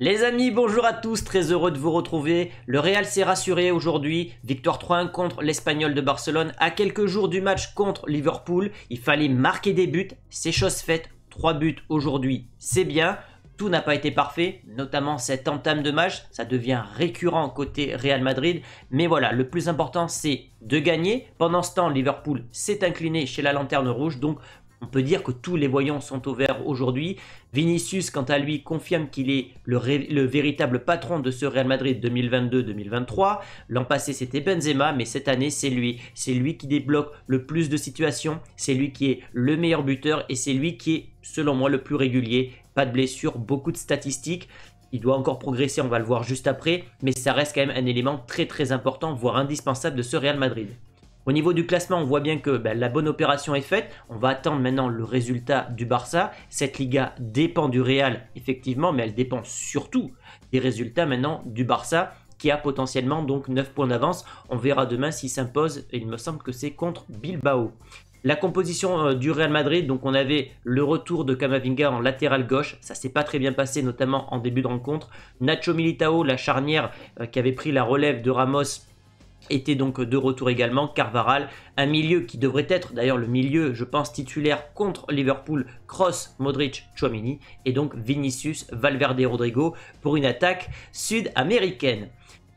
Les amis, bonjour à tous, très heureux de vous retrouver. Le Real s'est rassuré aujourd'hui, victoire 3-1 contre l'Espagnol de Barcelone à quelques jours du match contre Liverpool. Il fallait marquer des buts, c'est chose faite, trois buts aujourd'hui, c'est bien. Tout n'a pas été parfait, notamment cette entame de match, ça devient récurrent côté Real Madrid. Mais voilà, le plus important c'est de gagner. Pendant ce temps, Liverpool s'est incliné chez la lanterne rouge, donc on peut dire que tous les voyants sont au vert aujourd'hui. Vinicius, quant à lui, confirme qu'il est le, véritable patron de ce Real Madrid 2022-2023. L'an passé, c'était Benzema, mais cette année, c'est lui. C'est lui qui débloque le plus de situations, c'est lui qui est le meilleur buteur et c'est lui qui est, selon moi, le plus régulier. Pas de blessure, beaucoup de statistiques. Il doit encore progresser, on va le voir juste après, mais ça reste quand même un élément très très important, voire indispensable de ce Real Madrid. Au niveau du classement, on voit bien que ben, la bonne opération est faite. On va attendre maintenant le résultat du Barça. Cette Liga dépend du Real, effectivement, mais elle dépend surtout des résultats maintenant du Barça qui a potentiellement donc 9 points d'avance. On verra demain s'il s'impose, il me semble que c'est contre Bilbao. La composition euh, du Real Madrid, donc on avait le retour de Camavinga en latéral gauche, ça s'est pas très bien passé notamment en début de rencontre. Nacho Militao, la charnière euh, qui avait pris la relève de Ramos était donc de retour également. Carvaral, un milieu qui devrait être d'ailleurs le milieu, je pense, titulaire contre Liverpool, Cross, Modric, Chouamini, et donc Vinicius, Valverde, Rodrigo pour une attaque sud-américaine.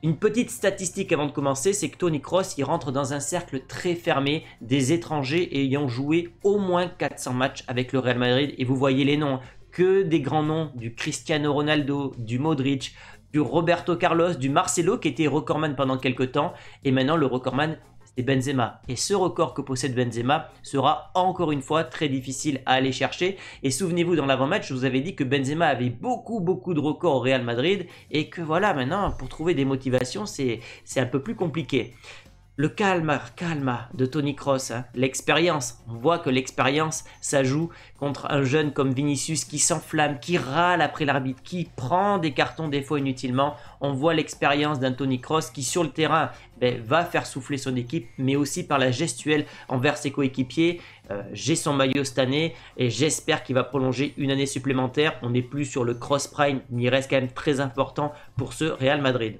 Une petite statistique avant de commencer, c'est que Tony Cross il rentre dans un cercle très fermé des étrangers ayant joué au moins 400 matchs avec le Real Madrid. Et vous voyez les noms, que des grands noms, du Cristiano Ronaldo, du Modric, du Roberto Carlos, du Marcelo qui était recordman pendant quelques temps et maintenant le recordman c'est Benzema. Et ce record que possède Benzema sera encore une fois très difficile à aller chercher. Et souvenez-vous, dans l'avant-match, je vous avais dit que Benzema avait beaucoup, beaucoup de records au Real Madrid et que voilà, maintenant, pour trouver des motivations, c'est un peu plus compliqué le calme, calme de Tony Cross, hein. l'expérience. On voit que l'expérience, ça joue contre un jeune comme Vinicius qui s'enflamme, qui râle après l'arbitre, qui prend des cartons des fois inutilement. On voit l'expérience d'un Tony Cross qui, sur le terrain, ben, va faire souffler son équipe, mais aussi par la gestuelle envers ses coéquipiers. Euh, j'ai son maillot cette année et j'espère qu'il va prolonger une année supplémentaire. On n'est plus sur le cross prime, mais il reste quand même très important pour ce Real Madrid.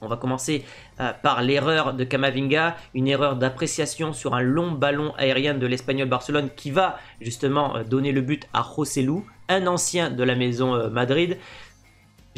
On va commencer euh, par l'erreur de Camavinga, une erreur d'appréciation sur un long ballon aérien de l'Espagnol Barcelone qui va justement euh, donner le but à Lu, un ancien de la maison euh, Madrid.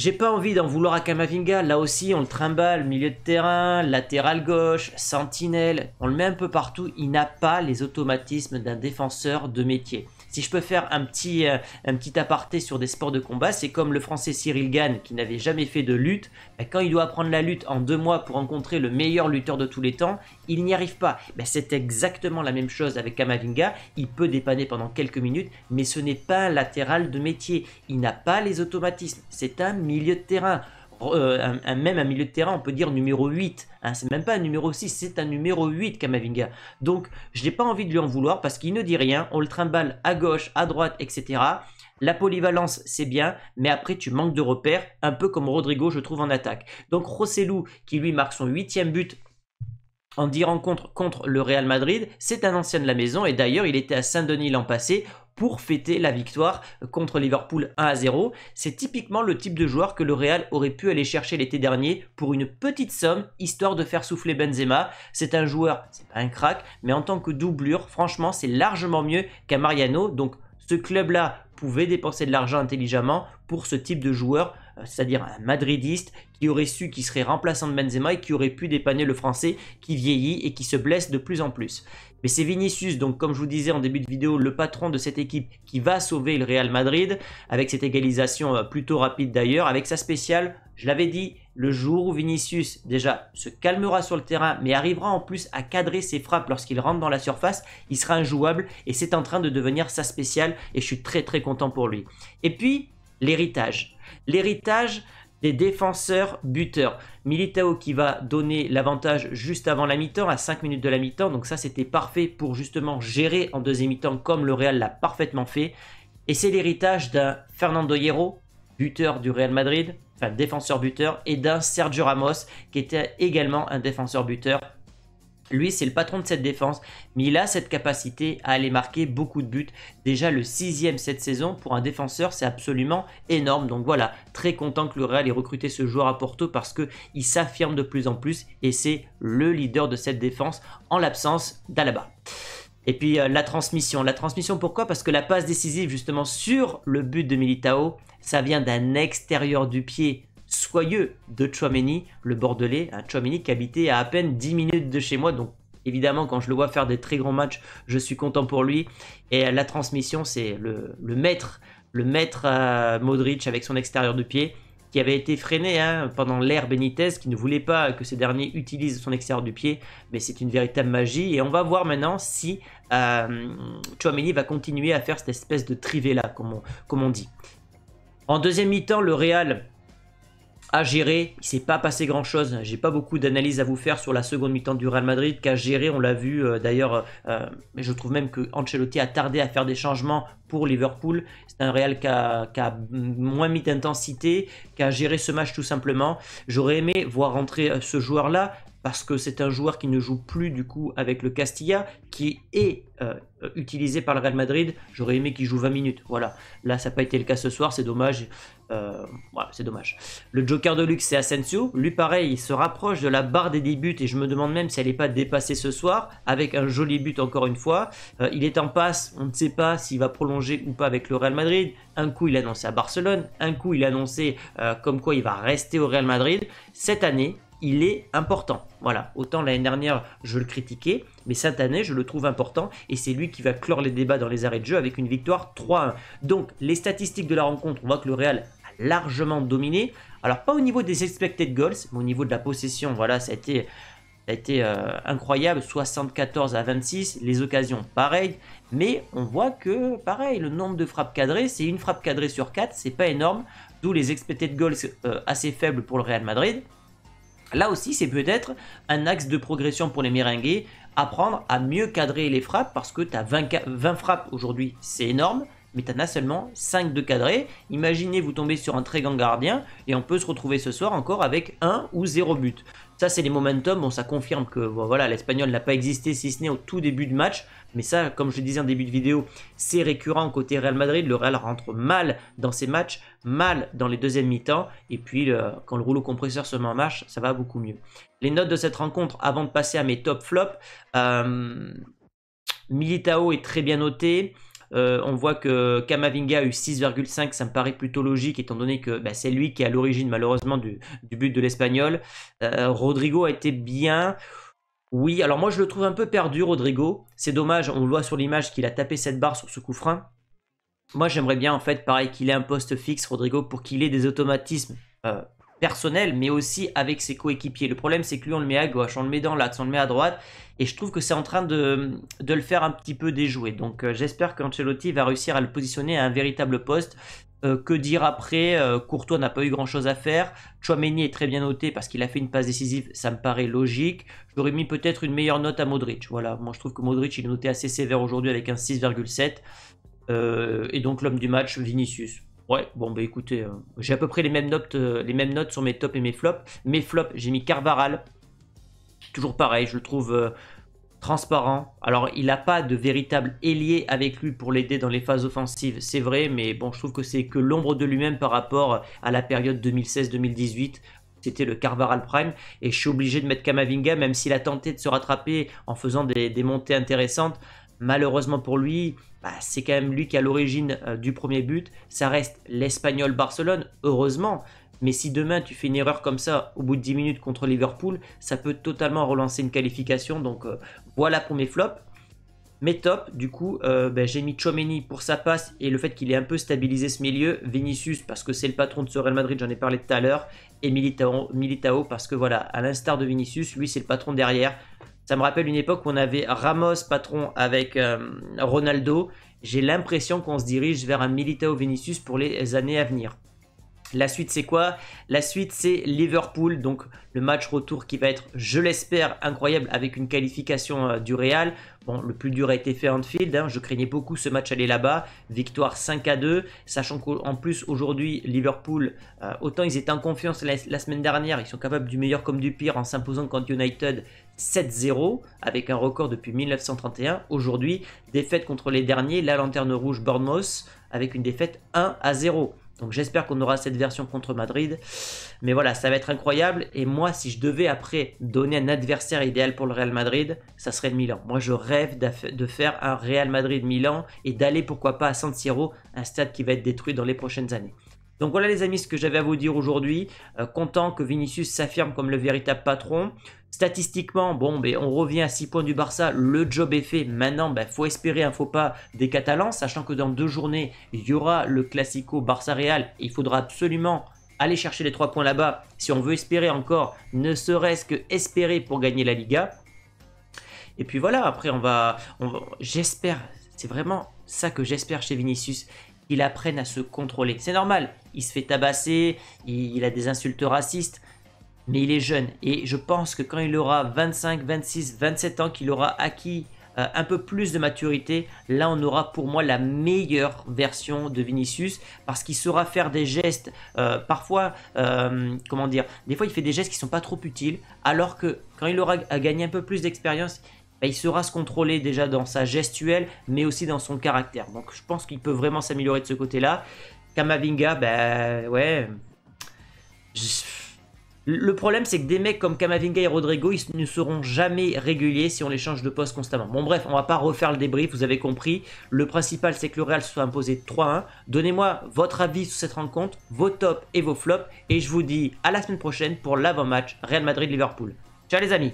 J'ai pas envie d'en vouloir à Kamavinga, là aussi on le trimballe, milieu de terrain, latéral gauche, sentinelle, on le met un peu partout, il n'a pas les automatismes d'un défenseur de métier. Si je peux faire un petit, euh, un petit aparté sur des sports de combat, c'est comme le français Cyril Gann qui n'avait jamais fait de lutte. Ben, quand il doit apprendre la lutte en deux mois pour rencontrer le meilleur lutteur de tous les temps, il n'y arrive pas. Ben, c'est exactement la même chose avec Kamavinga. Il peut dépanner pendant quelques minutes, mais ce n'est pas un latéral de métier. Il n'a pas les automatismes. C'est un milieu de terrain. Euh, même un milieu de terrain, on peut dire numéro 8. Hein, c'est même pas un numéro 6, c'est un numéro 8 Kamavinga. Donc je n'ai pas envie de lui en vouloir parce qu'il ne dit rien. On le trimballe à gauche, à droite, etc. La polyvalence, c'est bien, mais après, tu manques de repères, un peu comme Rodrigo, je trouve, en attaque. Donc, Rossellou, qui lui marque son huitième but en 10 rencontres contre le Real Madrid, c'est un ancien de la maison, et d'ailleurs, il était à Saint-Denis l'an passé, pour fêter la victoire euh, contre Liverpool 1 à 0. C'est typiquement le type de joueur que le Real aurait pu aller chercher l'été dernier pour une petite somme, histoire de faire souffler Benzema. C'est un joueur, c'est pas un crack, mais en tant que doublure, franchement, c'est largement mieux qu'un Mariano. Donc ce club-là pouvait dépenser de l'argent intelligemment pour ce type de joueur c'est-à-dire un madridiste qui aurait su qu'il serait remplaçant de Benzema et qui aurait pu dépanner le français qui vieillit et qui se blesse de plus en plus. Mais c'est Vinicius, donc comme je vous disais en début de vidéo, le patron de cette équipe qui va sauver le Real Madrid, avec cette égalisation euh, plutôt rapide d'ailleurs, avec sa spéciale, je l'avais dit, le jour où Vinicius déjà se calmera sur le terrain, mais arrivera en plus à cadrer ses frappes lorsqu'il rentre dans la surface, il sera injouable et c'est en train de devenir sa spéciale et je suis très très content pour lui. Et puis, l'héritage. L'héritage des défenseurs buteurs. Militao qui va donner l'avantage juste avant la mi-temps, à 5 minutes de la mi-temps. Donc ça, c'était parfait pour justement gérer en deuxième mi-temps comme le Real l'a parfaitement fait. Et c'est l'héritage d'un Fernando Hierro, buteur du Real Madrid, enfin défenseur buteur, et d'un Sergio Ramos qui était également un défenseur buteur lui, c'est le patron de cette défense, mais il a cette capacité à aller marquer beaucoup de buts. Déjà le sixième cette saison, pour un défenseur, c'est absolument énorme. Donc voilà, très content que le Real ait recruté ce joueur à Porto parce qu'il s'affirme de plus en plus et c'est le leader de cette défense en l'absence d'Alaba. Et puis euh, la transmission. La transmission pourquoi Parce que la passe décisive justement sur le but de Militao, ça vient d'un extérieur du pied soyeux de Chouameni, le Bordelais, un Chouameni qui habitait à à peine 10 minutes de chez moi, donc Évidemment, quand je le vois faire des très grands matchs, je suis content pour lui. Et la transmission, c'est le, maître, le maître euh, Modric avec son extérieur de pied, qui avait été freiné hein, pendant l'ère Benitez, qui ne voulait pas que ce dernier utilise son extérieur du pied. Mais c'est une véritable magie. Et on va voir maintenant si euh, Chouameni va continuer à faire cette espèce de trivée comme comme on dit. En deuxième mi-temps, le Real à gérer. Il s'est pas passé grand chose. J'ai pas beaucoup d'analyses à vous faire sur la seconde mi-temps du Real Madrid qu'à gérer. On l'a vu euh, d'ailleurs, euh, mais je trouve même que Ancelotti a tardé à faire des changements pour Liverpool. C'est un Real qui a, moins mis d'intensité, qui a géré ce match tout simplement. J'aurais aimé voir rentrer euh, ce joueur-là, parce que c'est un joueur qui ne joue plus du coup avec le Castilla, qui est euh, euh, utilisé par le Real Madrid. J'aurais aimé qu'il joue 20 minutes. Voilà. Là, ça n'a pas été le cas ce soir, c'est dommage. Euh, voilà, c'est dommage. Le Joker de luxe, c'est Asensio. Lui, pareil, il se rapproche de la barre des débuts. et je me demande même si elle n'est pas dépassée ce soir, avec un joli but encore une fois. il est en passe, on ne sait pas s'il va prolonger ou pas avec le Real Madrid. Un coup, il est annoncé à Barcelone, un coup, il est annoncé comme quoi il va rester au Real Madrid. Cette année, il est important. Voilà, autant l'année dernière, je le critiquais, mais cette année, je le trouve important, et c'est lui qui va clore les débats dans les arrêts de jeu avec une victoire 3-1. Donc, les statistiques de la rencontre, on voit que le Real a largement dominé. Alors, pas au niveau des expected goals, mais au niveau de la possession, voilà, ça a été, euh, incroyable, 74 à 26, les occasions, pareil. Mais on voit que, pareil, le nombre de frappes cadrées, c'est une frappe cadrée sur 4, c'est pas énorme, d'où les expected goals euh, assez faibles pour le Real Madrid. Là aussi, c'est peut-être un axe de progression pour les Meringues, apprendre à mieux cadrer les frappes parce que tu as 20 frappes aujourd'hui, c'est énorme mais t'en as seulement 5 de cadré Imaginez vous tomber sur un très grand gardien et on peut se retrouver ce soir encore avec 1 ou 0 but. Ça c'est les momentum, bon ça confirme que voilà l'Espagnol n'a pas existé si ce n'est au tout début de match, mais ça comme je le disais en début de vidéo, c'est récurrent côté Real Madrid, le Real rentre mal dans ses matchs, mal dans les deuxièmes mi-temps, et puis quand le rouleau compresseur se met en marche, ça va beaucoup mieux. Les notes de cette rencontre avant de passer à mes top flops, euh, Militao est très bien noté, euh, on voit que Kamavinga a eu 6,5, ça me paraît plutôt logique étant donné que bah, c'est lui qui est à l'origine malheureusement du, but de l'Espagnol. Euh, Rodrigo a été bien. Oui, alors moi je le trouve un peu perdu Rodrigo. C'est dommage, on le voit sur l'image qu'il a tapé cette barre sur ce coup frein. Moi j'aimerais bien en fait pareil qu'il ait un poste fixe Rodrigo pour qu'il ait des automatismes. Euh, personnel, mais aussi avec ses coéquipiers. Le problème, c'est que lui, on le met à gauche, on le met dans l'axe, on le met à droite, et je trouve que c'est en train de, le faire un petit peu déjouer. Donc euh, j'espère qu'Ancelotti va réussir à le positionner à un véritable poste. Euh, que dire après euh, Courtois n'a pas eu grand-chose à faire. Chouameni est très bien noté parce qu'il a fait une passe décisive, ça me paraît logique. J'aurais mis peut-être une meilleure note à Modric. Voilà, moi je trouve que Modric il est noté assez sévère aujourd'hui avec un 6,7. et donc l'homme du match, Vinicius. Ouais, bon bah écoutez, euh, j'ai à peu près les mêmes, notes, euh, les mêmes notes sur mes tops et mes flops. Mes flops, j'ai mis Carvaral. Toujours pareil, je le trouve euh, transparent. Alors il n'a pas de véritable ailier avec lui pour l'aider dans les phases offensives, c'est vrai, mais bon, je trouve que c'est que l'ombre de lui-même par rapport à la période 2016-2018 c'était le Carvaral Prime, et je suis obligé de mettre Kamavinga, même s'il a tenté de se rattraper en faisant des montées intéressantes. Malheureusement pour lui, bah, c'est quand même lui qui a l'origine euh, du premier but. Ça reste l'Espagnol Barcelone, heureusement. Mais si demain tu fais une erreur comme ça au bout de 10 minutes contre Liverpool, ça peut totalement relancer une qualification. Donc euh, voilà pour mes flops. Mes top du coup, euh, bah, j'ai mis Chomeni pour sa passe et le fait qu'il ait un peu stabilisé ce milieu. Vinicius parce que c'est le patron de ce Real Madrid, j'en ai parlé tout à l'heure. Et Militao, Militao parce que voilà, à l'instar de Vinicius, lui c'est le patron derrière. Ça me rappelle une époque où on avait Ramos patron avec euh, Ronaldo. J'ai l'impression qu'on se dirige vers un Militao Vinicius pour les années à venir. La suite, c'est quoi La suite, c'est Liverpool, donc le match retour qui va être, je l'espère, incroyable avec une qualification euh, du Real. Bon, le plus dur a été fait en field, hein. je craignais beaucoup ce match aller là-bas. Victoire 5 à 2, sachant qu'en plus aujourd'hui, Liverpool, euh, autant ils étaient en confiance la, la, semaine dernière, ils sont capables du meilleur comme du pire en s'imposant contre United 7-0, avec un record depuis 1931. Aujourd'hui, défaite contre les derniers, la lanterne rouge Bournemouth, avec une défaite 1 à 0. Donc j'espère qu'on aura cette version contre Madrid. Mais voilà, ça va être incroyable. Et moi, si je devais après donner un adversaire idéal pour le Real Madrid, ça serait le Milan. Moi, je rêve de faire un Real Madrid-Milan et d'aller pourquoi pas à San Siro, un stade qui va être détruit dans les prochaines années. Donc voilà les amis ce que j'avais à vous dire aujourd'hui. Euh, content que Vinicius s'affirme comme le véritable patron. Statistiquement, bon, ben, on revient à 6 points du Barça, le job est fait. Maintenant, il ben, faut espérer un faux pas des Catalans, sachant que dans deux journées, il y aura le Classico Barça-Real. Il faudra absolument aller chercher les 3 points là-bas si on veut espérer encore, ne serait-ce que espérer pour gagner la Liga. Et puis voilà, après on va, on va j'espère, c'est vraiment ça que j'espère chez Vinicius, il apprenne à se contrôler. C'est normal, il se fait tabasser, il, a des insultes racistes, mais il est jeune. Et je pense que quand il aura 25, 26, 27 ans, qu'il aura acquis euh, un peu plus de maturité, là on aura pour moi la meilleure version de Vinicius parce qu'il saura faire des gestes euh, parfois, euh, comment dire, des fois il fait des gestes qui sont pas trop utiles alors que quand il aura gagné un peu plus d'expérience, bah, il sera se contrôler déjà dans sa gestuelle, mais aussi dans son caractère. Donc je pense qu'il peut vraiment s'améliorer de ce côté-là. Kamavinga, ben ouais. Le problème, c'est que des mecs comme Kamavinga et Rodrigo, ils ne seront jamais réguliers si on les change de poste constamment. Bon, bref, on va pas refaire le débrief, vous avez compris. Le principal, c'est que le Real soit imposé 3-1. Donnez-moi votre avis sur cette rencontre, vos tops et vos flops. Et je vous dis à la semaine prochaine pour l'avant-match Real Madrid-Liverpool. Ciao les amis